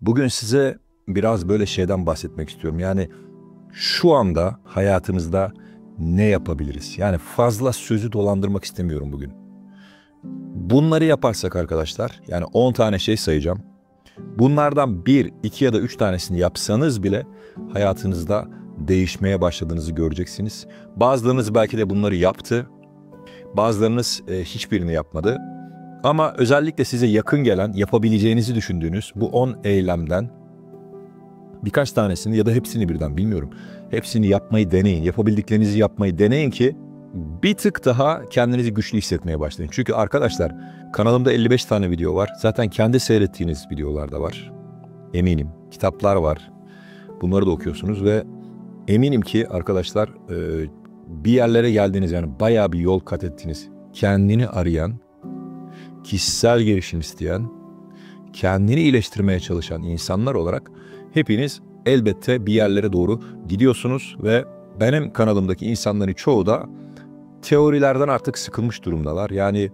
Bugün size biraz böyle şeyden bahsetmek istiyorum. Yani şu anda hayatımızda ne yapabiliriz? Yani fazla sözü dolandırmak istemiyorum bugün. Bunları yaparsak arkadaşlar, yani 10 tane şey sayacağım. Bunlardan 1, 2 ya da 3 tanesini yapsanız bile hayatınızda değişmeye başladığınızı göreceksiniz. Bazılarınız belki de bunları yaptı. Bazılarınız e, hiçbirini yapmadı. Ama özellikle size yakın gelen, yapabileceğinizi düşündüğünüz bu 10 eylemden birkaç tanesini ya da hepsini birden bilmiyorum. Hepsini yapmayı deneyin. Yapabildiklerinizi yapmayı deneyin ki bir tık daha kendinizi güçlü hissetmeye başlayın. Çünkü arkadaşlar kanalımda 55 tane video var. Zaten kendi seyrettiğiniz videolar da var. Eminim. Kitaplar var. Bunları da okuyorsunuz ve eminim ki arkadaşlar bir yerlere geldiniz yani bayağı bir yol kat ettiniz. Kendini arayan kişisel gelişim isteyen, kendini iyileştirmeye çalışan insanlar olarak hepiniz elbette bir yerlere doğru gidiyorsunuz ve benim kanalımdaki insanların çoğu da teorilerden artık sıkılmış durumdalar. Yani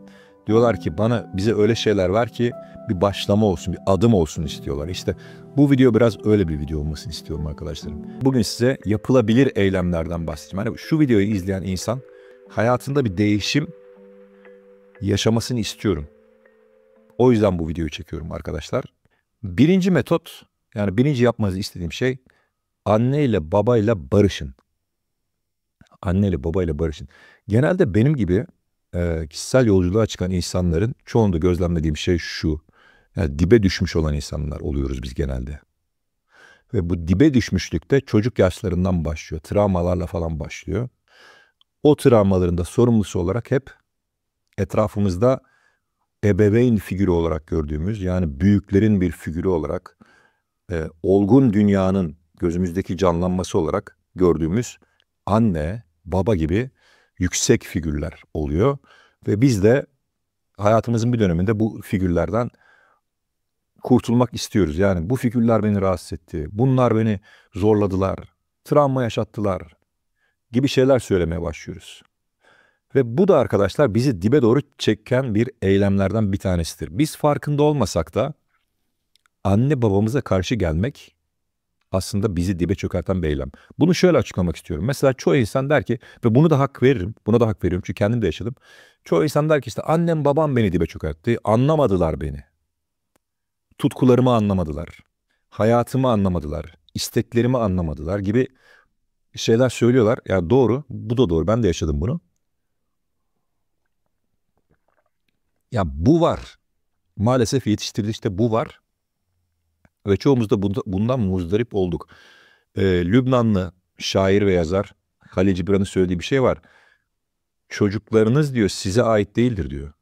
diyorlar ki bana bize öyle şeyler ver ki bir başlama olsun, bir adım olsun istiyorlar. İşte bu video biraz öyle bir video olmasını istiyorum arkadaşlarım. Bugün size yapılabilir eylemlerden bahsedeceğim. Yani şu videoyu izleyen insan hayatında bir değişim yaşamasını istiyorum. O yüzden bu videoyu çekiyorum arkadaşlar. Birinci metot yani birinci yapmanızı istediğim şey anne ile babayla barışın. Anne ile babayla barışın. Genelde benim gibi e, kişisel yolculuğa çıkan insanların çoğunda gözlemlediğim şey şu. Yani dibe düşmüş olan insanlar oluyoruz biz genelde. Ve bu dibe düşmüşlükte çocuk yaşlarından başlıyor. Travmalarla falan başlıyor. O travmaların da sorumlusu olarak hep etrafımızda ebeveyn figürü olarak gördüğümüz yani büyüklerin bir figürü olarak e, olgun dünyanın gözümüzdeki canlanması olarak gördüğümüz anne, baba gibi yüksek figürler oluyor. Ve biz de hayatımızın bir döneminde bu figürlerden kurtulmak istiyoruz. Yani bu figürler beni rahatsız etti, bunlar beni zorladılar, travma yaşattılar gibi şeyler söylemeye başlıyoruz. Ve bu da arkadaşlar bizi dibe doğru çeken bir eylemlerden bir tanesidir. Biz farkında olmasak da anne babamıza karşı gelmek aslında bizi dibe çökerten bir eylem. Bunu şöyle açıklamak istiyorum. Mesela çoğu insan der ki ve bunu da hak veririm. Buna da hak veriyorum çünkü kendim de yaşadım. Çoğu insan der ki işte annem babam beni dibe çökertti. Anlamadılar beni. Tutkularımı anlamadılar. Hayatımı anlamadılar. isteklerimi anlamadılar gibi şeyler söylüyorlar. Ya yani doğru. Bu da doğru. Ben de yaşadım bunu. Ya bu var. Maalesef yetiştirilişte bu var. Ve çoğumuz da bundan muzdarip olduk. Ee, Lübnanlı şair ve yazar Halil Cibran'ın söylediği bir şey var. Çocuklarınız diyor size ait değildir diyor.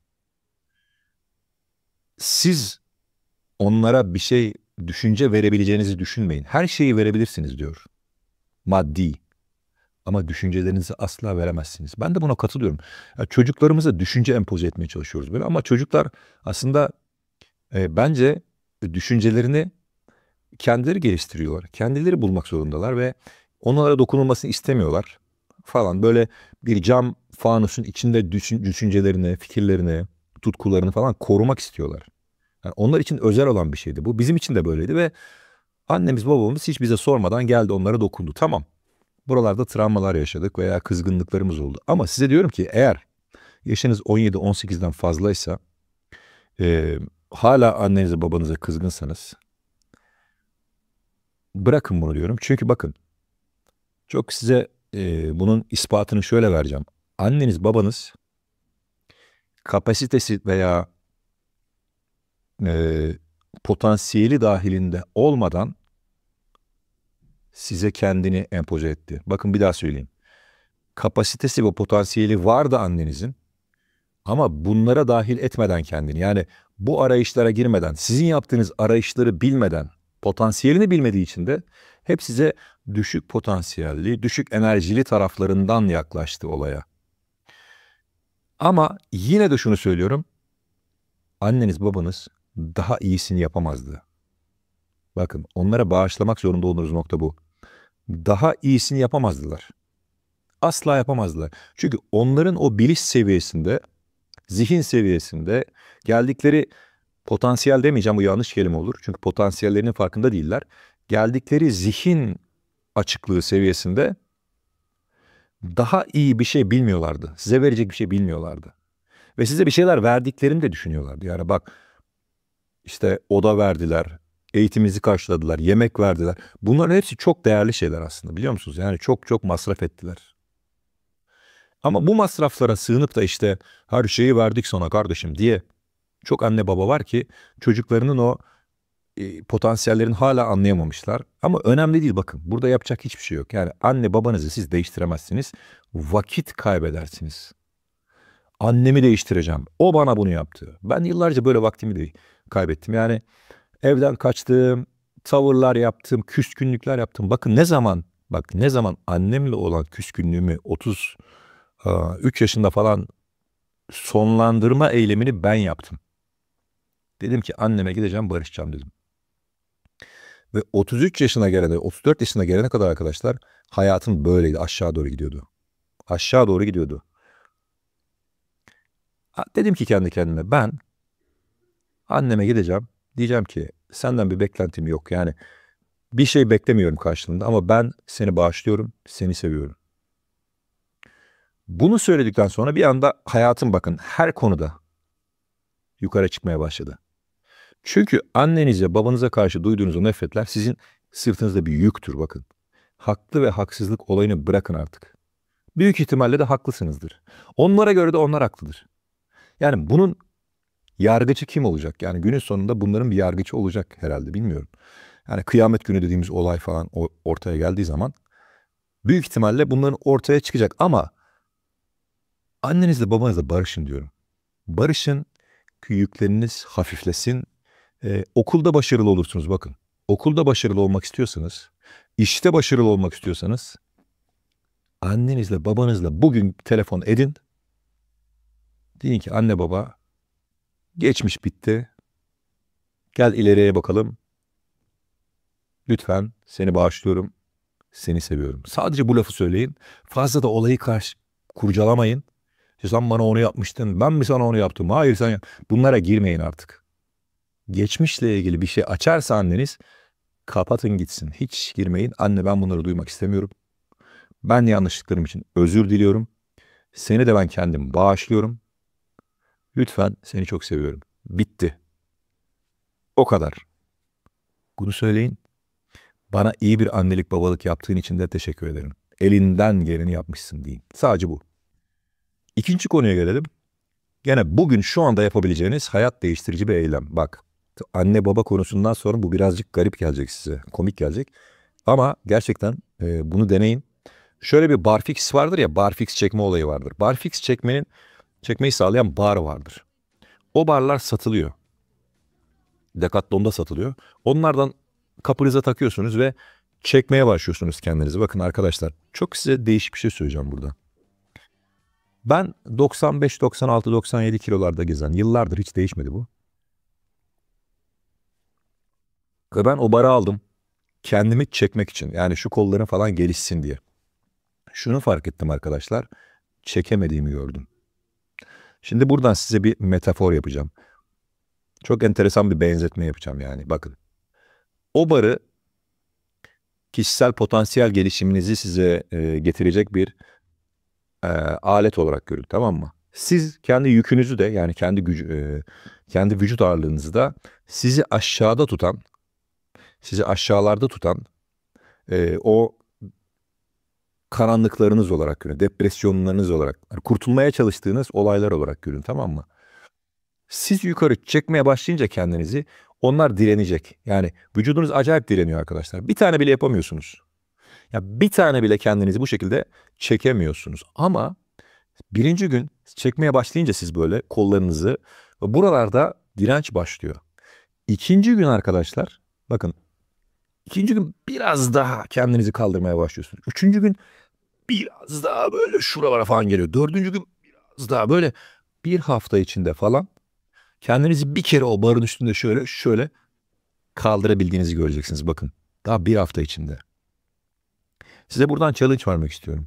Siz onlara bir şey düşünce verebileceğinizi düşünmeyin. Her şeyi verebilirsiniz diyor. Maddi, ama düşüncelerinizi asla veremezsiniz. Ben de buna katılıyorum. Yani çocuklarımıza düşünce empoze etmeye çalışıyoruz böyle ama çocuklar aslında e, bence düşüncelerini kendileri geliştiriyorlar. Kendileri bulmak zorundalar ve onlara dokunulmasını istemiyorlar falan. Böyle bir cam fanusun içinde düşün, düşüncelerini, fikirlerini, tutkularını falan korumak istiyorlar. Yani onlar için özel olan bir şeydi bu. Bizim için de böyleydi ve annemiz babamız hiç bize sormadan geldi onlara dokundu. Tamam Buralarda travmalar yaşadık veya kızgınlıklarımız oldu. Ama size diyorum ki eğer yaşınız 17-18'den fazlaysa e, hala annenize babanıza kızgınsanız bırakın bunu diyorum. Çünkü bakın çok size e, bunun ispatını şöyle vereceğim. Anneniz babanız kapasitesi veya e, potansiyeli dahilinde olmadan size kendini empoze etti. Bakın bir daha söyleyeyim. Kapasitesi ve potansiyeli vardı annenizin ama bunlara dahil etmeden kendini yani bu arayışlara girmeden, sizin yaptığınız arayışları bilmeden, potansiyelini bilmediği için de hep size düşük potansiyelli, düşük enerjili taraflarından yaklaştı olaya. Ama yine de şunu söylüyorum. Anneniz babanız daha iyisini yapamazdı. Bakın onlara bağışlamak zorunda olduğunuz nokta bu. Daha iyisini yapamazdılar. Asla yapamazdılar. Çünkü onların o biliş seviyesinde, zihin seviyesinde geldikleri potansiyel demeyeceğim bu yanlış kelime olur. Çünkü potansiyellerinin farkında değiller. Geldikleri zihin açıklığı seviyesinde daha iyi bir şey bilmiyorlardı. Size verecek bir şey bilmiyorlardı. Ve size bir şeyler verdiklerini de düşünüyorlardı. Yani bak işte oda verdiler, eğitimimizi karşıladılar, yemek verdiler. Bunların hepsi çok değerli şeyler aslında biliyor musunuz? Yani çok çok masraf ettiler. Ama bu masraflara sığınıp da işte her şeyi verdik sana kardeşim diye çok anne baba var ki çocuklarının o e, potansiyellerini hala anlayamamışlar. Ama önemli değil bakın burada yapacak hiçbir şey yok. Yani anne babanızı siz değiştiremezsiniz. Vakit kaybedersiniz. Annemi değiştireceğim. O bana bunu yaptı. Ben yıllarca böyle vaktimi de kaybettim. Yani evden kaçtığım, tavırlar yaptım, küskünlükler yaptım. Bakın ne zaman, bak ne zaman annemle olan küskünlüğümü 33 yaşında falan sonlandırma eylemini ben yaptım. Dedim ki anneme gideceğim barışacağım dedim. Ve 33 yaşına gelene, 34 yaşına gelene kadar arkadaşlar hayatım böyleydi. Aşağı doğru gidiyordu. Aşağı doğru gidiyordu. Dedim ki kendi kendime ben anneme gideceğim. Diyeceğim ki senden bir beklentim yok. Yani bir şey beklemiyorum karşılığında ama ben seni bağışlıyorum, seni seviyorum. Bunu söyledikten sonra bir anda hayatım bakın her konuda yukarı çıkmaya başladı. Çünkü annenize, babanıza karşı duyduğunuz o nefretler sizin sırtınızda bir yüktür bakın. Haklı ve haksızlık olayını bırakın artık. Büyük ihtimalle de haklısınızdır. Onlara göre de onlar haklıdır. Yani bunun Yargıcı kim olacak? Yani günün sonunda bunların bir yargıcı olacak herhalde bilmiyorum. Yani kıyamet günü dediğimiz olay falan ortaya geldiği zaman büyük ihtimalle bunların ortaya çıkacak ama annenizle babanızla barışın diyorum. Barışın ki yükleriniz hafiflesin. Ee, okulda başarılı olursunuz bakın. Okulda başarılı olmak istiyorsanız, işte başarılı olmak istiyorsanız annenizle babanızla bugün telefon edin. Deyin ki anne baba Geçmiş bitti. Gel ileriye bakalım. Lütfen seni bağışlıyorum. Seni seviyorum. Sadece bu lafı söyleyin. Fazla da olayı karşı kurcalamayın. Sen bana onu yapmıştın. Ben mi sana onu yaptım? Hayır sen Bunlara girmeyin artık. Geçmişle ilgili bir şey açarsa anneniz kapatın gitsin. Hiç girmeyin. Anne ben bunları duymak istemiyorum. Ben yanlışlıklarım için özür diliyorum. Seni de ben kendim bağışlıyorum. Lütfen seni çok seviyorum. Bitti. O kadar. Bunu söyleyin. Bana iyi bir annelik babalık yaptığın için de teşekkür ederim. Elinden geleni yapmışsın deyin. Sadece bu. İkinci konuya gelelim. Gene bugün şu anda yapabileceğiniz hayat değiştirici bir eylem. Bak anne baba konusundan sonra bu birazcık garip gelecek size. Komik gelecek. Ama gerçekten e, bunu deneyin. Şöyle bir barfix vardır ya barfix çekme olayı vardır. Barfix çekmenin çekmeyi sağlayan bar vardır. O barlar satılıyor. Decathlon'da satılıyor. Onlardan kapınıza takıyorsunuz ve çekmeye başlıyorsunuz kendinizi. Bakın arkadaşlar çok size değişik bir şey söyleyeceğim burada. Ben 95, 96, 97 kilolarda gezen yıllardır hiç değişmedi bu. Ve ben o barı aldım. Kendimi çekmek için yani şu kolların falan gelişsin diye. Şunu fark ettim arkadaşlar. Çekemediğimi gördüm. Şimdi buradan size bir metafor yapacağım. Çok enteresan bir benzetme yapacağım yani bakın. O barı kişisel potansiyel gelişiminizi size e, getirecek bir e, alet olarak görün tamam mı? Siz kendi yükünüzü de yani kendi gücü, e, kendi vücut ağırlığınızı da sizi aşağıda tutan, sizi aşağılarda tutan e, o karanlıklarınız olarak görün, depresyonlarınız olarak, yani kurtulmaya çalıştığınız olaylar olarak görün tamam mı? Siz yukarı çekmeye başlayınca kendinizi onlar direnecek. Yani vücudunuz acayip direniyor arkadaşlar. Bir tane bile yapamıyorsunuz. Ya bir tane bile kendinizi bu şekilde çekemiyorsunuz. Ama birinci gün çekmeye başlayınca siz böyle kollarınızı buralarda direnç başlıyor. İkinci gün arkadaşlar bakın ikinci gün biraz daha kendinizi kaldırmaya başlıyorsunuz. Üçüncü gün biraz daha böyle şuralara falan geliyor. Dördüncü gün biraz daha böyle bir hafta içinde falan kendinizi bir kere o barın üstünde şöyle şöyle kaldırabildiğinizi göreceksiniz bakın. Daha bir hafta içinde. Size buradan challenge vermek istiyorum.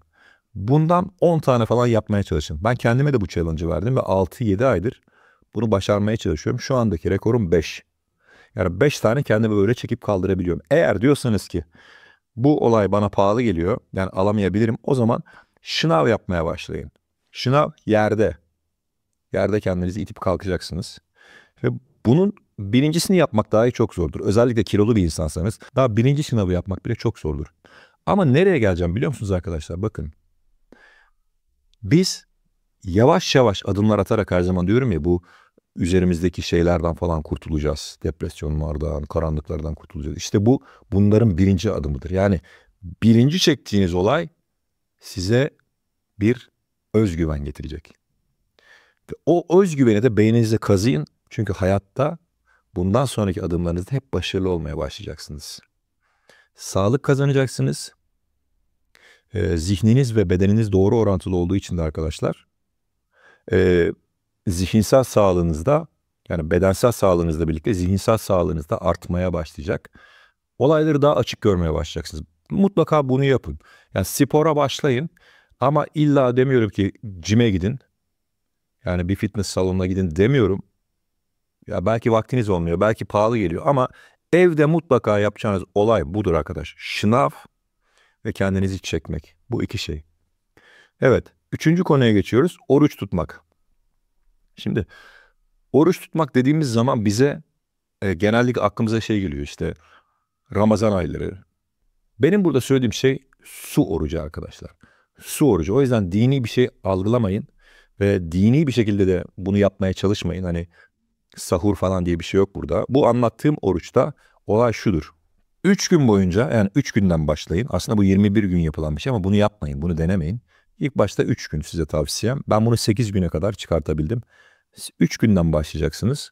Bundan 10 tane falan yapmaya çalışın. Ben kendime de bu challenge'ı verdim ve 6-7 aydır bunu başarmaya çalışıyorum. Şu andaki rekorum 5. Yani 5 tane kendimi böyle çekip kaldırabiliyorum. Eğer diyorsanız ki bu olay bana pahalı geliyor. Yani alamayabilirim. O zaman şınav yapmaya başlayın. Şınav yerde. Yerde kendinizi itip kalkacaksınız. Ve bunun birincisini yapmak daha çok zordur. Özellikle kilolu bir insansanız daha birinci sınavı yapmak bile çok zordur. Ama nereye geleceğim biliyor musunuz arkadaşlar? Bakın. Biz yavaş yavaş adımlar atarak her zaman diyorum ya bu üzerimizdeki şeylerden falan kurtulacağız. Depresyonlardan, karanlıklardan kurtulacağız. İşte bu bunların birinci adımıdır. Yani birinci çektiğiniz olay size bir özgüven getirecek. Ve o özgüveni de beyninizde kazıyın. Çünkü hayatta bundan sonraki adımlarınızda hep başarılı olmaya başlayacaksınız. Sağlık kazanacaksınız. E, zihniniz ve bedeniniz doğru orantılı olduğu için de arkadaşlar e, zihinsel sağlığınızda yani bedensel sağlığınızla birlikte zihinsel sağlığınızda artmaya başlayacak. Olayları daha açık görmeye başlayacaksınız. Mutlaka bunu yapın. Yani spora başlayın ama illa demiyorum ki cime gidin. Yani bir fitness salonuna gidin demiyorum. Ya belki vaktiniz olmuyor, belki pahalı geliyor ama evde mutlaka yapacağınız olay budur arkadaş. Şınav ve kendinizi çekmek. Bu iki şey. Evet, üçüncü konuya geçiyoruz. Oruç tutmak. Şimdi oruç tutmak dediğimiz zaman bize e, genellikle aklımıza şey geliyor işte Ramazan ayları. Benim burada söylediğim şey su orucu arkadaşlar. Su orucu. O yüzden dini bir şey algılamayın ve dini bir şekilde de bunu yapmaya çalışmayın. Hani sahur falan diye bir şey yok burada. Bu anlattığım oruçta olay şudur. 3 gün boyunca yani 3 günden başlayın. Aslında bu 21 gün yapılan bir şey ama bunu yapmayın, bunu denemeyin. İlk başta 3 gün size tavsiyem. Ben bunu 8 güne kadar çıkartabildim. 3 günden başlayacaksınız.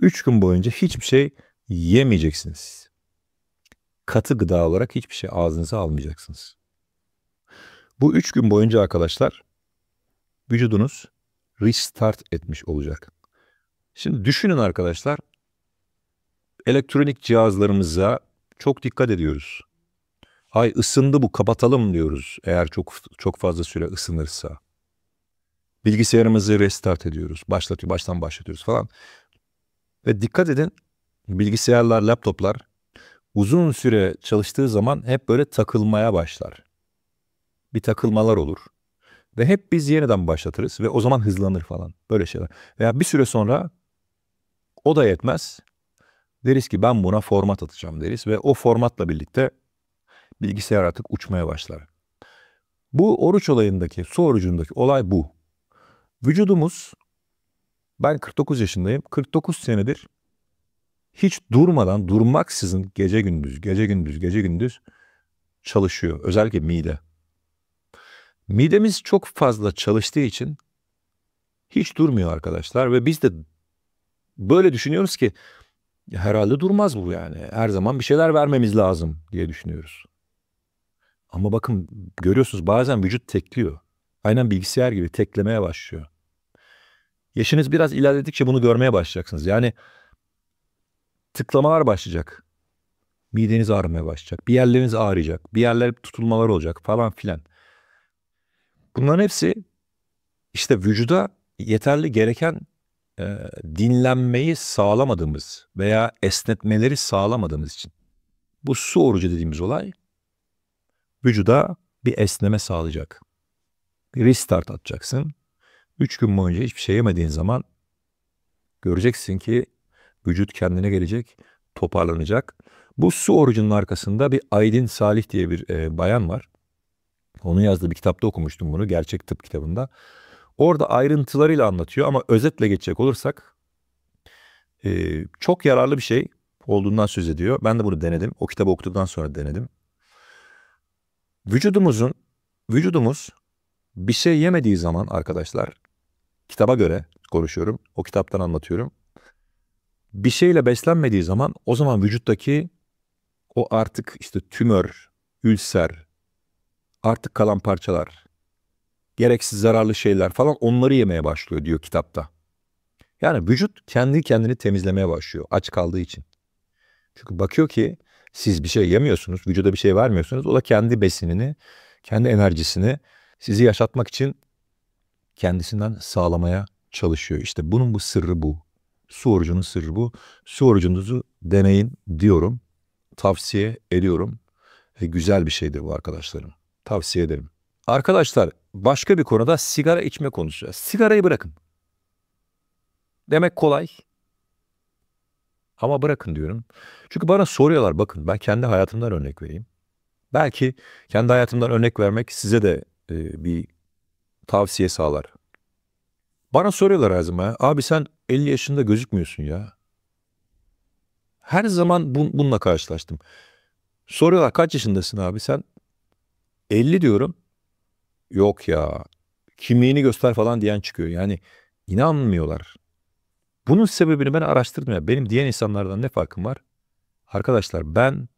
3 gün boyunca hiçbir şey yemeyeceksiniz. Katı gıda olarak hiçbir şey ağzınıza almayacaksınız. Bu 3 gün boyunca arkadaşlar vücudunuz restart etmiş olacak. Şimdi düşünün arkadaşlar elektronik cihazlarımıza çok dikkat ediyoruz. Ay ısındı bu kapatalım diyoruz eğer çok çok fazla süre ısınırsa. Bilgisayarımızı restart ediyoruz. Başlatıyor, baştan başlatıyoruz falan. Ve dikkat edin bilgisayarlar, laptoplar uzun süre çalıştığı zaman hep böyle takılmaya başlar. Bir takılmalar olur. Ve hep biz yeniden başlatırız ve o zaman hızlanır falan. Böyle şeyler. Veya bir süre sonra o da yetmez. Deriz ki ben buna format atacağım deriz ve o formatla birlikte bilgisayar artık uçmaya başlar. Bu oruç olayındaki, su orucundaki olay bu. Vücudumuz, ben 49 yaşındayım, 49 senedir hiç durmadan, durmaksızın gece gündüz, gece gündüz, gece gündüz çalışıyor. Özellikle mide. Midemiz çok fazla çalıştığı için hiç durmuyor arkadaşlar ve biz de böyle düşünüyoruz ki herhalde durmaz bu yani. Her zaman bir şeyler vermemiz lazım diye düşünüyoruz. Ama bakın görüyorsunuz bazen vücut tekliyor. Aynen bilgisayar gibi teklemeye başlıyor. Yaşınız biraz ilerledikçe bunu görmeye başlayacaksınız. Yani tıklamalar başlayacak. Mideniz ağrımaya başlayacak. Bir yerleriniz ağrıyacak. Bir yerler tutulmalar olacak falan filan. Bunların hepsi işte vücuda yeterli gereken e, dinlenmeyi sağlamadığımız veya esnetmeleri sağlamadığımız için. Bu su orucu dediğimiz olay vücuda bir esneme sağlayacak. Bir restart atacaksın. Üç gün boyunca hiçbir şey yemediğin zaman göreceksin ki vücut kendine gelecek, toparlanacak. Bu su orucunun arkasında bir Aydin Salih diye bir e, bayan var. Onun yazdığı bir kitapta okumuştum bunu, gerçek tıp kitabında. Orada ayrıntılarıyla anlatıyor ama özetle geçecek olursak e, çok yararlı bir şey olduğundan söz ediyor. Ben de bunu denedim. O kitabı okuduktan sonra denedim. Vücudumuzun, vücudumuz bir şey yemediği zaman arkadaşlar, kitaba göre konuşuyorum, o kitaptan anlatıyorum. Bir şeyle beslenmediği zaman o zaman vücuttaki o artık işte tümör, ülser, artık kalan parçalar, gereksiz zararlı şeyler falan onları yemeye başlıyor diyor kitapta. Yani vücut kendi kendini temizlemeye başlıyor aç kaldığı için. Çünkü bakıyor ki siz bir şey yemiyorsunuz, vücuda bir şey vermiyorsunuz. O da kendi besinini, kendi enerjisini sizi yaşatmak için kendisinden sağlamaya çalışıyor. İşte bunun bu sırrı bu. Su orucunun sırrı bu. Su orucunuzu deneyin diyorum. Tavsiye ediyorum. Ve güzel bir şeydir bu arkadaşlarım. Tavsiye ederim. Arkadaşlar başka bir konuda sigara içme konuşacağız. Sigarayı bırakın. Demek kolay ama bırakın diyorum. Çünkü bana soruyorlar bakın ben kendi hayatımdan örnek vereyim. Belki kendi hayatımdan örnek vermek size de e, bir tavsiye sağlar. Bana soruyorlar her zaman abi sen 50 yaşında gözükmüyorsun ya. Her zaman bun, bununla karşılaştım. Soruyorlar kaç yaşındasın abi sen? 50 diyorum. Yok ya kimliğini göster falan diyen çıkıyor. Yani inanmıyorlar. Bunun sebebini ben araştırdım ya. Benim diyen insanlardan ne farkım var? Arkadaşlar ben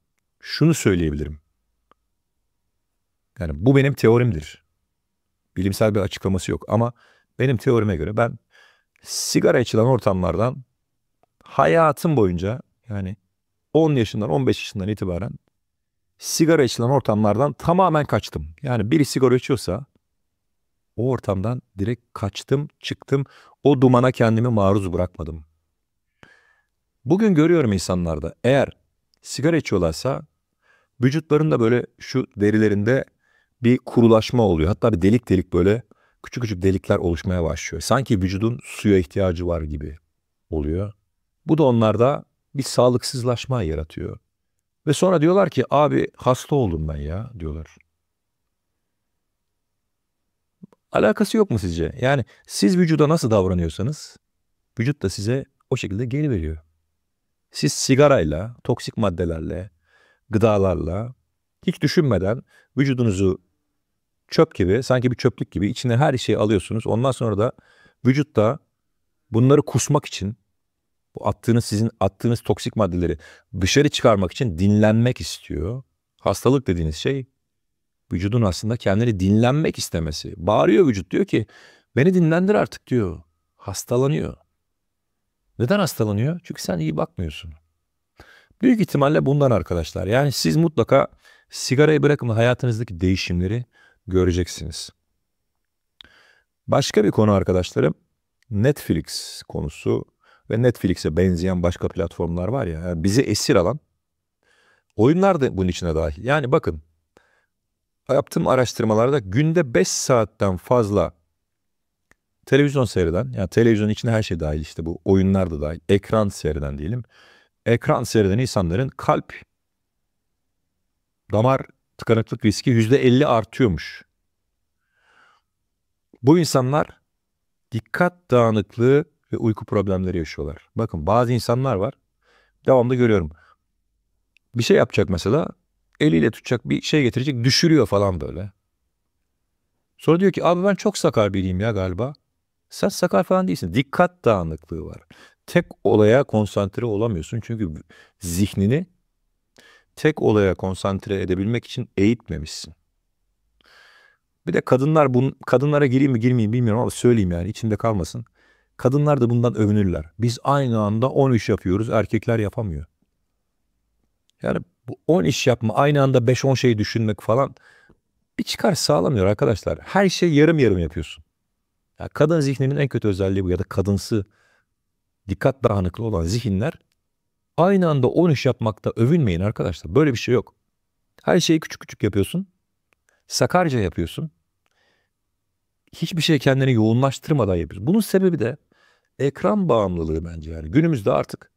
şunu söyleyebilirim. Yani bu benim teorimdir. Bilimsel bir açıklaması yok ama benim teorime göre ben sigara içilen ortamlardan hayatım boyunca yani 10 yaşından 15 yaşından itibaren sigara içilen ortamlardan tamamen kaçtım. Yani biri sigara içiyorsa o ortamdan direkt kaçtım, çıktım. O dumana kendimi maruz bırakmadım. Bugün görüyorum insanlarda eğer sigara içiyorlarsa vücutlarında böyle şu derilerinde bir kurulaşma oluyor. Hatta bir delik delik böyle küçük küçük delikler oluşmaya başlıyor. Sanki vücudun suya ihtiyacı var gibi oluyor. Bu da onlarda bir sağlıksızlaşma yaratıyor. Ve sonra diyorlar ki abi hasta oldum ben ya diyorlar. Alakası yok mu sizce? Yani siz vücuda nasıl davranıyorsanız vücut da size o şekilde geri veriyor. Siz sigarayla, toksik maddelerle, gıdalarla hiç düşünmeden vücudunuzu çöp gibi, sanki bir çöplük gibi içine her şeyi alıyorsunuz. Ondan sonra da vücut da bunları kusmak için bu attığınız sizin attığınız toksik maddeleri dışarı çıkarmak için dinlenmek istiyor. Hastalık dediğiniz şey Vücudun aslında kendini dinlenmek istemesi. Bağırıyor vücut diyor ki beni dinlendir artık diyor. Hastalanıyor. Neden hastalanıyor? Çünkü sen iyi bakmıyorsun. Büyük ihtimalle bundan arkadaşlar. Yani siz mutlaka sigarayı bırakın hayatınızdaki değişimleri göreceksiniz. Başka bir konu arkadaşlarım Netflix konusu ve Netflix'e benzeyen başka platformlar var ya yani bizi esir alan oyunlar da bunun içine dahil. Yani bakın yaptığım araştırmalarda günde 5 saatten fazla televizyon seyreden, yani televizyon içine her şey dahil işte bu oyunlar da dahil, ekran seyreden diyelim. Ekran seyreden insanların kalp damar tıkanıklık riski yüzde %50 artıyormuş. Bu insanlar dikkat dağınıklığı ve uyku problemleri yaşıyorlar. Bakın bazı insanlar var. Devamlı görüyorum. Bir şey yapacak mesela eliyle tutacak bir şey getirecek düşürüyor falan böyle. Sonra diyor ki abi ben çok sakar biriyim ya galiba. Sen sakar falan değilsin. Dikkat dağınıklığı var. Tek olaya konsantre olamıyorsun çünkü zihnini tek olaya konsantre edebilmek için eğitmemişsin. Bir de kadınlar bun, kadınlara gireyim mi girmeyeyim bilmiyorum ama söyleyeyim yani içinde kalmasın. Kadınlar da bundan övünürler. Biz aynı anda 10 iş yapıyoruz erkekler yapamıyor. Yani bu 10 iş yapma aynı anda 5-10 şeyi düşünmek falan bir çıkar sağlamıyor arkadaşlar. Her şey yarım yarım yapıyorsun. Ya kadın zihninin en kötü özelliği bu ya da kadınsı dikkat dağınıklığı olan zihinler aynı anda 10 iş yapmakta övünmeyin arkadaşlar. Böyle bir şey yok. Her şeyi küçük küçük yapıyorsun. Sakarca yapıyorsun. Hiçbir şey kendini yoğunlaştırmadan yapıyorsun. Bunun sebebi de ekran bağımlılığı bence yani. Günümüzde artık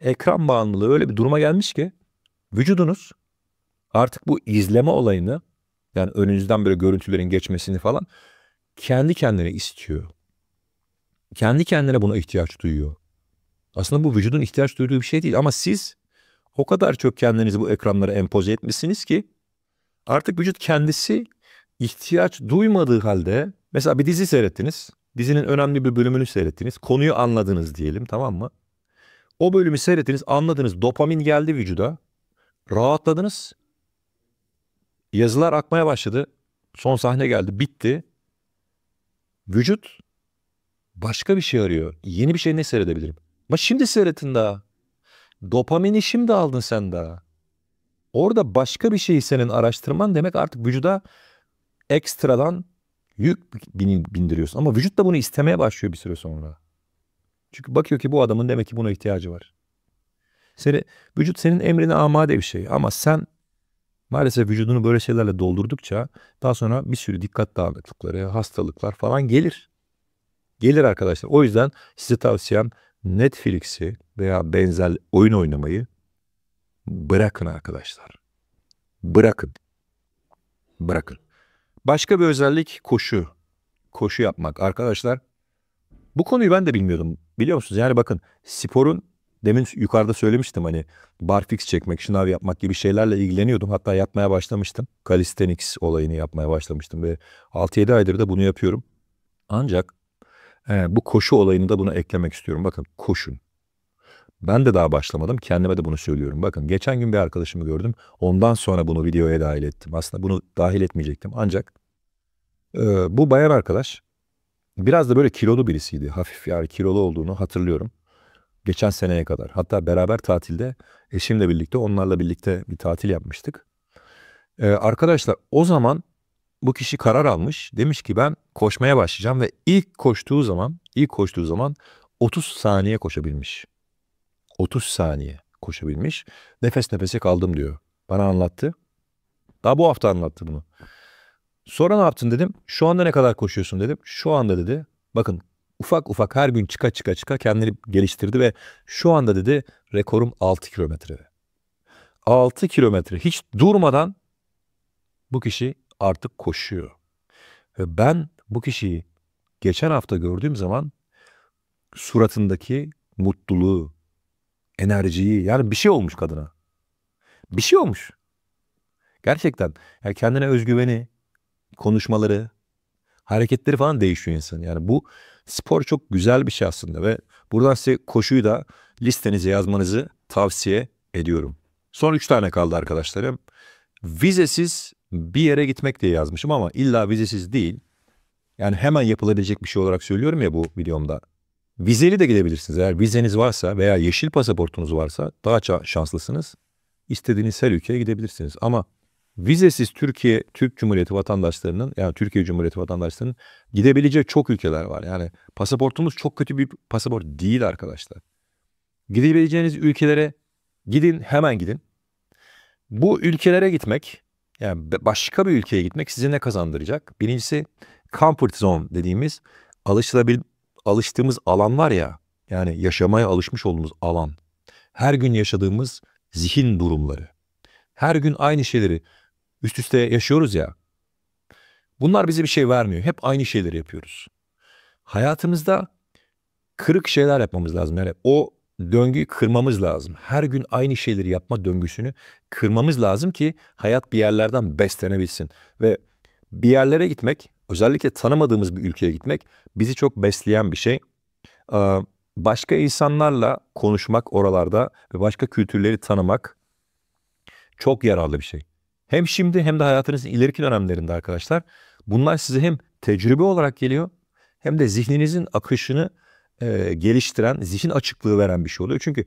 ekran bağımlılığı öyle bir duruma gelmiş ki Vücudunuz artık bu izleme olayını yani önünüzden böyle görüntülerin geçmesini falan kendi kendine istiyor. Kendi kendine buna ihtiyaç duyuyor. Aslında bu vücudun ihtiyaç duyduğu bir şey değil ama siz o kadar çok kendinizi bu ekranlara empoze etmişsiniz ki artık vücut kendisi ihtiyaç duymadığı halde mesela bir dizi seyrettiniz. Dizinin önemli bir bölümünü seyrettiniz. Konuyu anladınız diyelim tamam mı? O bölümü seyrettiniz, anladınız. Dopamin geldi vücuda. Rahatladınız. Yazılar akmaya başladı. Son sahne geldi, bitti. Vücut başka bir şey arıyor. Yeni bir şey ne seyredebilirim? Ama şimdi seyretin daha. Dopamini şimdi aldın sen daha. Orada başka bir şeyi senin araştırman demek artık vücuda ekstradan yük bindiriyorsun. Ama vücut da bunu istemeye başlıyor bir süre sonra. Çünkü bakıyor ki bu adamın demek ki buna ihtiyacı var. Seni, vücut senin emrine amade bir şey ama sen maalesef vücudunu böyle şeylerle doldurdukça daha sonra bir sürü dikkat dağınıklıkları, hastalıklar falan gelir. Gelir arkadaşlar. O yüzden size tavsiyem Netflix'i veya benzer oyun oynamayı bırakın arkadaşlar. Bırakın. Bırakın. Başka bir özellik koşu. Koşu yapmak. Arkadaşlar bu konuyu ben de bilmiyordum. Biliyor musunuz? Yani bakın sporun demin yukarıda söylemiştim hani barfix çekmek, şınav yapmak gibi şeylerle ilgileniyordum. Hatta yapmaya başlamıştım. Calisthenics olayını yapmaya başlamıştım ve 6-7 aydır da bunu yapıyorum. Ancak e, bu koşu olayını da buna eklemek istiyorum. Bakın koşun. Ben de daha başlamadım. Kendime de bunu söylüyorum. Bakın geçen gün bir arkadaşımı gördüm. Ondan sonra bunu videoya dahil ettim. Aslında bunu dahil etmeyecektim. Ancak e, bu bayan arkadaş biraz da böyle kilolu birisiydi. Hafif yani kilolu olduğunu hatırlıyorum. Geçen seneye kadar. Hatta beraber tatilde eşimle birlikte onlarla birlikte bir tatil yapmıştık. Ee, arkadaşlar o zaman bu kişi karar almış. Demiş ki ben koşmaya başlayacağım ve ilk koştuğu zaman, ilk koştuğu zaman 30 saniye koşabilmiş. 30 saniye koşabilmiş. Nefes nefese kaldım diyor. Bana anlattı. Daha bu hafta anlattı bunu. Sonra ne yaptın dedim. Şu anda ne kadar koşuyorsun dedim. Şu anda dedi. Bakın ufak ufak her gün çıka çıka çıka kendini geliştirdi ve şu anda dedi rekorum 6 kilometre. 6 kilometre hiç durmadan bu kişi artık koşuyor. Ve ben bu kişiyi geçen hafta gördüğüm zaman suratındaki mutluluğu, enerjiyi yani bir şey olmuş kadına. Bir şey olmuş. Gerçekten yani kendine özgüveni, konuşmaları, hareketleri falan değişiyor insan. Yani bu Spor çok güzel bir şey aslında ve buradan size koşuyu da listenize yazmanızı tavsiye ediyorum. Son üç tane kaldı arkadaşlarım. Vizesiz bir yere gitmek diye yazmışım ama illa vizesiz değil. Yani hemen yapılabilecek bir şey olarak söylüyorum ya bu videomda. Vizeli de gidebilirsiniz. Eğer vizeniz varsa veya yeşil pasaportunuz varsa daha şanslısınız. İstediğiniz her ülkeye gidebilirsiniz. Ama vizesiz Türkiye Türk Cumhuriyeti vatandaşlarının yani Türkiye Cumhuriyeti vatandaşlarının gidebileceği çok ülkeler var. Yani pasaportumuz çok kötü bir pasaport değil arkadaşlar. Gidebileceğiniz ülkelere gidin hemen gidin. Bu ülkelere gitmek yani başka bir ülkeye gitmek size ne kazandıracak? Birincisi comfort zone dediğimiz alışılabil alıştığımız alan var ya yani yaşamaya alışmış olduğumuz alan. Her gün yaşadığımız zihin durumları. Her gün aynı şeyleri üst üste yaşıyoruz ya. Bunlar bize bir şey vermiyor. Hep aynı şeyleri yapıyoruz. Hayatımızda kırık şeyler yapmamız lazım. Yani o döngüyü kırmamız lazım. Her gün aynı şeyleri yapma döngüsünü kırmamız lazım ki hayat bir yerlerden beslenebilsin. Ve bir yerlere gitmek, özellikle tanımadığımız bir ülkeye gitmek bizi çok besleyen bir şey. Başka insanlarla konuşmak oralarda ve başka kültürleri tanımak çok yararlı bir şey. Hem şimdi hem de hayatınızın ileriki dönemlerinde arkadaşlar bunlar size hem tecrübe olarak geliyor hem de zihninizin akışını e, geliştiren, zihin açıklığı veren bir şey oluyor. Çünkü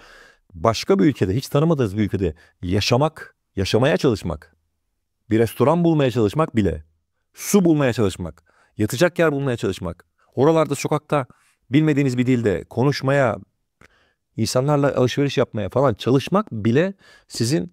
başka bir ülkede, hiç tanımadığınız bir ülkede yaşamak, yaşamaya çalışmak, bir restoran bulmaya çalışmak bile, su bulmaya çalışmak, yatacak yer bulmaya çalışmak, oralarda sokakta bilmediğiniz bir dilde konuşmaya, insanlarla alışveriş yapmaya falan çalışmak bile sizin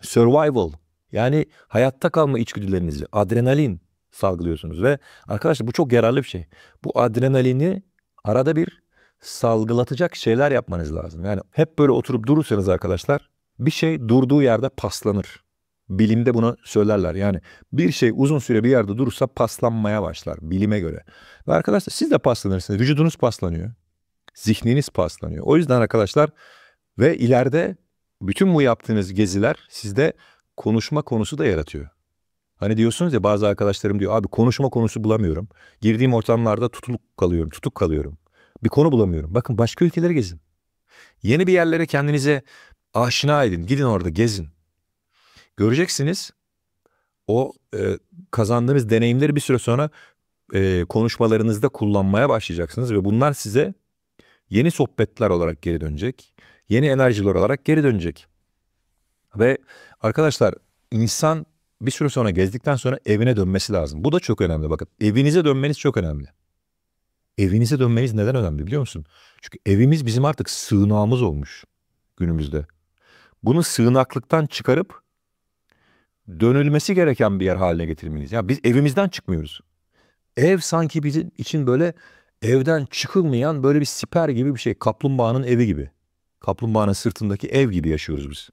survival yani hayatta kalma içgüdülerinizi, adrenalin salgılıyorsunuz ve arkadaşlar bu çok yararlı bir şey. Bu adrenalini arada bir salgılatacak şeyler yapmanız lazım. Yani hep böyle oturup durursanız arkadaşlar bir şey durduğu yerde paslanır. Bilimde buna söylerler. Yani bir şey uzun süre bir yerde durursa paslanmaya başlar bilime göre. Ve arkadaşlar siz de paslanırsınız. Vücudunuz paslanıyor. Zihniniz paslanıyor. O yüzden arkadaşlar ve ileride bütün bu yaptığınız geziler sizde konuşma konusu da yaratıyor. Hani diyorsunuz ya bazı arkadaşlarım diyor abi konuşma konusu bulamıyorum. Girdiğim ortamlarda tutuluk kalıyorum, tutuk kalıyorum. Bir konu bulamıyorum. Bakın başka ülkelere gezin. Yeni bir yerlere kendinize aşina edin. Gidin orada gezin. Göreceksiniz o e, kazandığınız deneyimleri bir süre sonra e, konuşmalarınızda kullanmaya başlayacaksınız ve bunlar size yeni sohbetler olarak geri dönecek. Yeni enerjiler olarak geri dönecek. Ve Arkadaşlar insan bir süre sonra gezdikten sonra evine dönmesi lazım. Bu da çok önemli bakın. Evinize dönmeniz çok önemli. Evinize dönmeniz neden önemli biliyor musun? Çünkü evimiz bizim artık sığınağımız olmuş günümüzde. Bunu sığınaklıktan çıkarıp dönülmesi gereken bir yer haline getirmeniz. Ya biz evimizden çıkmıyoruz. Ev sanki bizim için böyle evden çıkılmayan böyle bir siper gibi bir şey. Kaplumbağanın evi gibi. Kaplumbağanın sırtındaki ev gibi yaşıyoruz biz.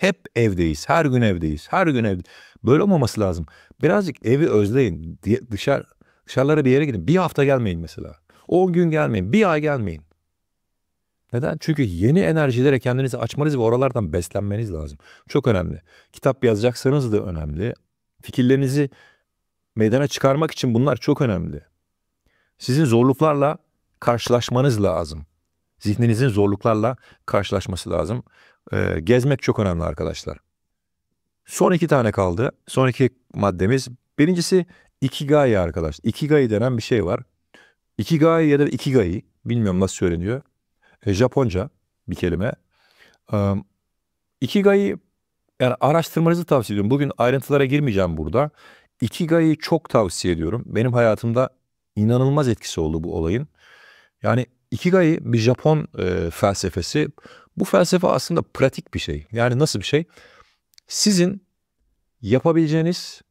Hep evdeyiz. Her gün evdeyiz. Her gün evde. Böyle olmaması lazım. Birazcık evi özleyin. Dışarı, dışarılara bir yere gidin. Bir hafta gelmeyin mesela. 10 gün gelmeyin. Bir ay gelmeyin. Neden? Çünkü yeni enerjilere kendinizi açmanız ve oralardan beslenmeniz lazım. Çok önemli. Kitap yazacaksanız da önemli. Fikirlerinizi meydana çıkarmak için bunlar çok önemli. Sizin zorluklarla karşılaşmanız lazım. Zihninizin zorluklarla karşılaşması lazım. E, gezmek çok önemli arkadaşlar. Son iki tane kaldı. Son iki maddemiz. Birincisi ikigai arkadaş. Ikigai denen bir şey var. Ikigai ya da ikigai bilmiyorum nasıl söyleniyor. E, Japonca bir kelime. E, ikigai yani araştırmanızı tavsiye ediyorum. Bugün ayrıntılara girmeyeceğim burada. Ikigai'yi çok tavsiye ediyorum. Benim hayatımda inanılmaz etkisi oldu bu olayın. Yani Ikigai bir Japon e, felsefesi. Bu felsefe aslında pratik bir şey. Yani nasıl bir şey? Sizin yapabileceğiniz,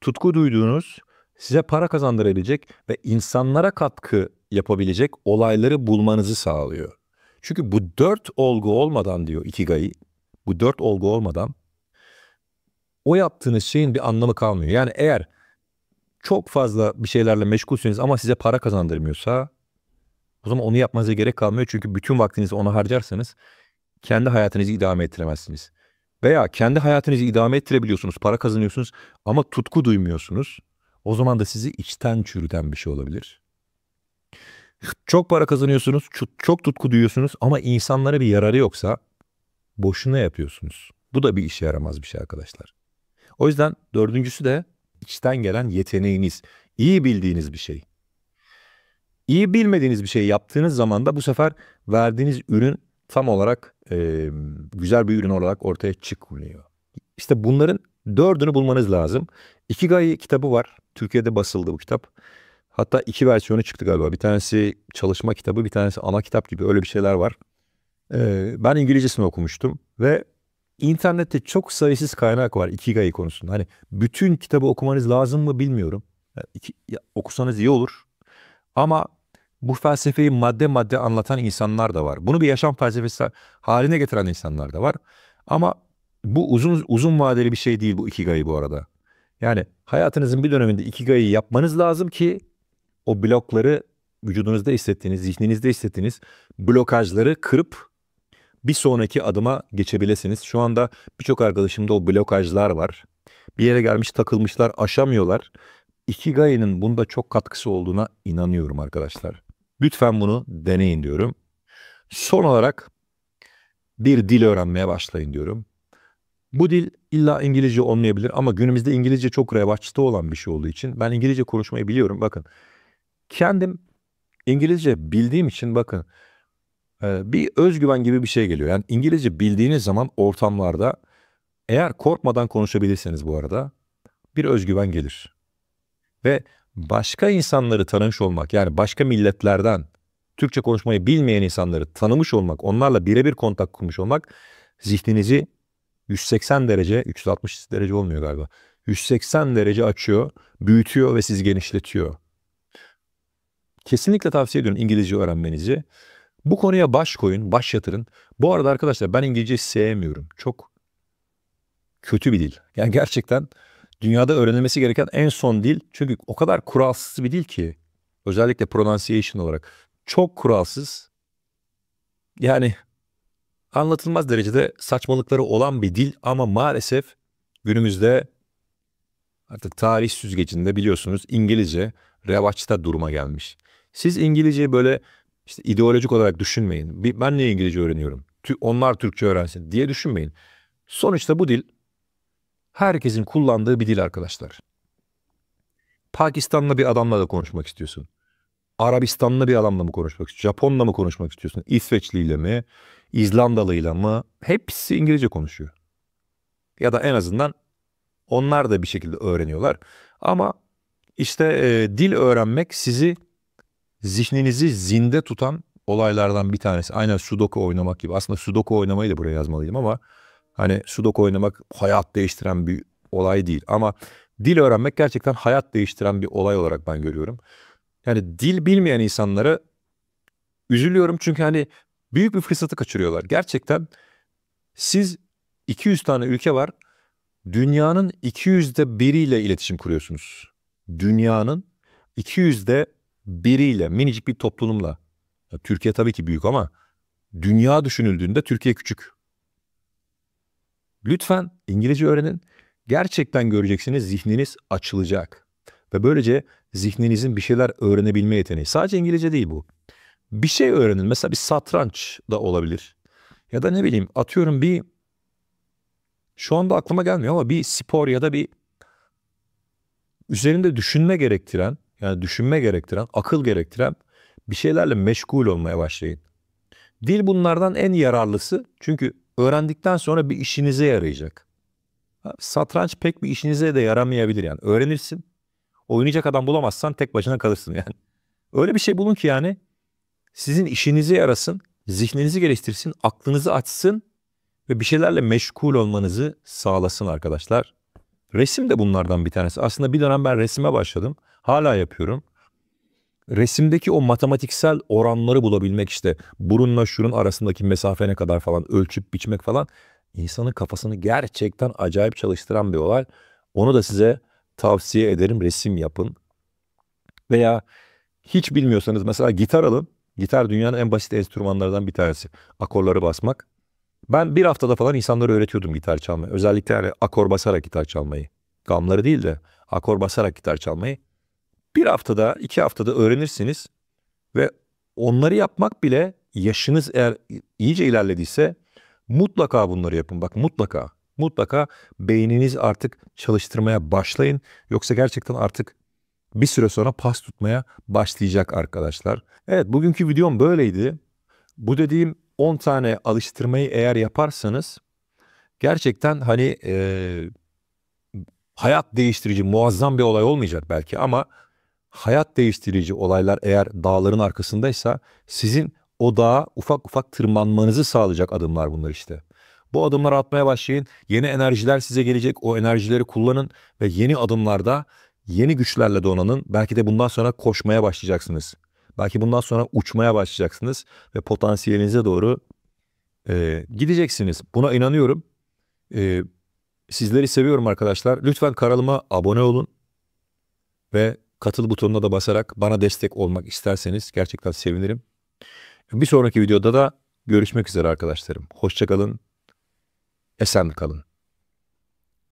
tutku duyduğunuz, size para kazandırabilecek ve insanlara katkı yapabilecek olayları bulmanızı sağlıyor. Çünkü bu dört olgu olmadan diyor Ikigai, bu dört olgu olmadan o yaptığınız şeyin bir anlamı kalmıyor. Yani eğer çok fazla bir şeylerle meşgulsünüz ama size para kazandırmıyorsa o zaman onu yapmanıza gerek kalmıyor. Çünkü bütün vaktinizi ona harcarsanız kendi hayatınızı idame ettiremezsiniz. Veya kendi hayatınızı idame ettirebiliyorsunuz, para kazanıyorsunuz ama tutku duymuyorsunuz. O zaman da sizi içten çürüten bir şey olabilir. Çok para kazanıyorsunuz, çok tutku duyuyorsunuz ama insanlara bir yararı yoksa boşuna yapıyorsunuz. Bu da bir işe yaramaz bir şey arkadaşlar. O yüzden dördüncüsü de içten gelen yeteneğiniz, iyi bildiğiniz bir şey. İyi bilmediğiniz bir şey yaptığınız zaman da bu sefer verdiğiniz ürün tam olarak e, güzel bir ürün olarak ortaya çıkmıyor. İşte bunların dördünü bulmanız lazım. Ikigai kitabı var. Türkiye'de basıldı bu kitap. Hatta iki versiyonu çıktı galiba. Bir tanesi çalışma kitabı, bir tanesi ana kitap gibi öyle bir şeyler var. Ee, ben İngilizcesini okumuştum ve internette çok sayısız kaynak var Ikigai konusunda. Hani bütün kitabı okumanız lazım mı bilmiyorum. Yani iki, ya, okusanız iyi olur. Ama bu felsefeyi madde madde anlatan insanlar da var. Bunu bir yaşam felsefesi haline getiren insanlar da var. Ama bu uzun uzun vadeli bir şey değil bu ikigai bu arada. Yani hayatınızın bir döneminde ikigai'yi yapmanız lazım ki o blokları vücudunuzda hissettiğiniz, zihninizde hissettiğiniz blokajları kırıp bir sonraki adıma geçebilesiniz. Şu anda birçok arkadaşımda o blokajlar var. Bir yere gelmiş takılmışlar, aşamıyorlar. Ikigai'nin bunda çok katkısı olduğuna inanıyorum arkadaşlar. Lütfen bunu deneyin diyorum. Son olarak bir dil öğrenmeye başlayın diyorum. Bu dil illa İngilizce olmayabilir ama günümüzde İngilizce çok revaçta olan bir şey olduğu için ben İngilizce konuşmayı biliyorum. Bakın kendim İngilizce bildiğim için bakın e, bir özgüven gibi bir şey geliyor. Yani İngilizce bildiğiniz zaman ortamlarda eğer korkmadan konuşabilirseniz bu arada bir özgüven gelir. Ve başka insanları tanımış olmak yani başka milletlerden Türkçe konuşmayı bilmeyen insanları tanımış olmak, onlarla birebir kontak kurmuş olmak zihninizi 180 derece, 360 derece olmuyor galiba. 180 derece açıyor, büyütüyor ve sizi genişletiyor. Kesinlikle tavsiye ediyorum İngilizce öğrenmenizi. Bu konuya baş koyun, baş yatırın. Bu arada arkadaşlar ben İngilizceyi sevmiyorum. Çok kötü bir dil. Yani gerçekten dünyada öğrenilmesi gereken en son dil. Çünkü o kadar kuralsız bir dil ki özellikle pronunciation olarak çok kuralsız. Yani anlatılmaz derecede saçmalıkları olan bir dil ama maalesef günümüzde artık tarih süzgecinde biliyorsunuz İngilizce revaçta duruma gelmiş. Siz İngilizceyi böyle işte ideolojik olarak düşünmeyin. Ben niye İngilizce öğreniyorum? Onlar Türkçe öğrensin diye düşünmeyin. Sonuçta bu dil herkesin kullandığı bir dil arkadaşlar. Pakistanlı bir adamla da konuşmak istiyorsun. Arabistanlı bir adamla mı konuşmak istiyorsun? Japonla mı konuşmak istiyorsun? İsveçliyle mi? İzlandalıyla mı? Hepsi İngilizce konuşuyor. Ya da en azından onlar da bir şekilde öğreniyorlar. Ama işte e, dil öğrenmek sizi zihninizi zinde tutan olaylardan bir tanesi. Aynen sudoku oynamak gibi. Aslında sudoku oynamayı da buraya yazmalıydım ama Hani sudoku oynamak hayat değiştiren bir olay değil ama dil öğrenmek gerçekten hayat değiştiren bir olay olarak ben görüyorum. Yani dil bilmeyen insanlara üzülüyorum çünkü hani büyük bir fırsatı kaçırıyorlar. Gerçekten siz 200 tane ülke var. Dünyanın 200'de biriyle iletişim kuruyorsunuz. Dünyanın 200'de biriyle, minicik bir toplumla. Türkiye tabii ki büyük ama dünya düşünüldüğünde Türkiye küçük. Lütfen İngilizce öğrenin. Gerçekten göreceksiniz zihniniz açılacak. Ve böylece zihninizin bir şeyler öğrenebilme yeteneği. Sadece İngilizce değil bu. Bir şey öğrenin. Mesela bir satranç da olabilir. Ya da ne bileyim atıyorum bir şu anda aklıma gelmiyor ama bir spor ya da bir üzerinde düşünme gerektiren yani düşünme gerektiren, akıl gerektiren bir şeylerle meşgul olmaya başlayın. Dil bunlardan en yararlısı çünkü öğrendikten sonra bir işinize yarayacak. Satranç pek bir işinize de yaramayabilir yani. Öğrenirsin. Oynayacak adam bulamazsan tek başına kalırsın yani. Öyle bir şey bulun ki yani sizin işinize yarasın, zihninizi geliştirsin, aklınızı açsın ve bir şeylerle meşgul olmanızı sağlasın arkadaşlar. Resim de bunlardan bir tanesi. Aslında bir dönem ben resime başladım. Hala yapıyorum resimdeki o matematiksel oranları bulabilmek işte burunla şunun arasındaki mesafe ne kadar falan ölçüp biçmek falan insanın kafasını gerçekten acayip çalıştıran bir olay. Onu da size tavsiye ederim resim yapın. Veya hiç bilmiyorsanız mesela gitar alın. Gitar dünyanın en basit enstrümanlarından bir tanesi. Akorları basmak. Ben bir haftada falan insanlara öğretiyordum gitar çalmayı. Özellikle yani akor basarak gitar çalmayı. Gamları değil de akor basarak gitar çalmayı bir haftada, iki haftada öğrenirsiniz ve onları yapmak bile yaşınız eğer iyice ilerlediyse mutlaka bunları yapın. Bak mutlaka, mutlaka beyniniz artık çalıştırmaya başlayın. Yoksa gerçekten artık bir süre sonra pas tutmaya başlayacak arkadaşlar. Evet bugünkü videom böyleydi. Bu dediğim 10 tane alıştırmayı eğer yaparsanız gerçekten hani e, hayat değiştirici muazzam bir olay olmayacak belki ama hayat değiştirici olaylar eğer dağların arkasındaysa sizin o dağa ufak ufak tırmanmanızı sağlayacak adımlar bunlar işte. Bu adımlar atmaya başlayın. Yeni enerjiler size gelecek. O enerjileri kullanın ve yeni adımlarda yeni güçlerle donanın. Belki de bundan sonra koşmaya başlayacaksınız. Belki bundan sonra uçmaya başlayacaksınız ve potansiyelinize doğru e, gideceksiniz. Buna inanıyorum. E, sizleri seviyorum arkadaşlar. Lütfen kanalıma abone olun ve katıl butonuna da basarak bana destek olmak isterseniz gerçekten sevinirim. Bir sonraki videoda da görüşmek üzere arkadaşlarım. Hoşçakalın, esen kalın.